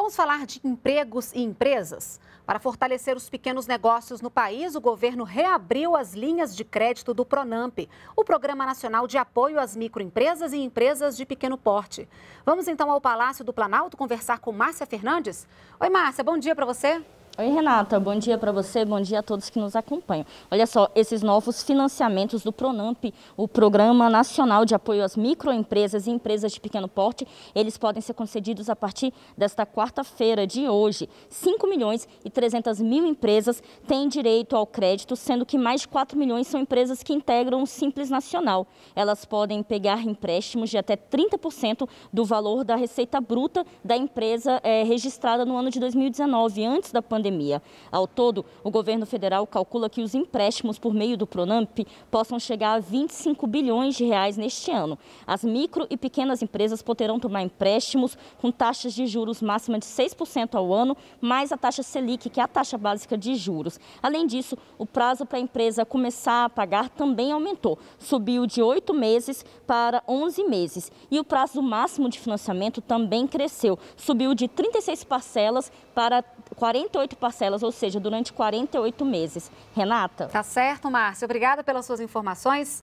Vamos falar de empregos e empresas? Para fortalecer os pequenos negócios no país, o governo reabriu as linhas de crédito do Pronamp, o Programa Nacional de Apoio às Microempresas e Empresas de Pequeno Porte. Vamos então ao Palácio do Planalto conversar com Márcia Fernandes. Oi, Márcia, bom dia para você. Oi, Renata. Bom dia para você, bom dia a todos que nos acompanham. Olha só, esses novos financiamentos do Pronamp, o Programa Nacional de Apoio às Microempresas e Empresas de Pequeno Porte, eles podem ser concedidos a partir desta quarta-feira de hoje. 5 milhões e 300 mil empresas têm direito ao crédito, sendo que mais de 4 milhões são empresas que integram o Simples Nacional. Elas podem pegar empréstimos de até 30% do valor da receita bruta da empresa é, registrada no ano de 2019, antes da pandemia pandemia. Ao todo, o governo federal calcula que os empréstimos por meio do Pronamp possam chegar a 25 bilhões de reais neste ano. As micro e pequenas empresas poderão tomar empréstimos com taxas de juros máxima de 6% ao ano, mais a taxa Selic, que é a taxa básica de juros. Além disso, o prazo para a empresa começar a pagar também aumentou, subiu de 8 meses para 11 meses. E o prazo máximo de financiamento também cresceu, subiu de 36 parcelas para 48 parcelas, ou seja, durante 48 meses. Renata? Tá certo, Márcio. Obrigada pelas suas informações.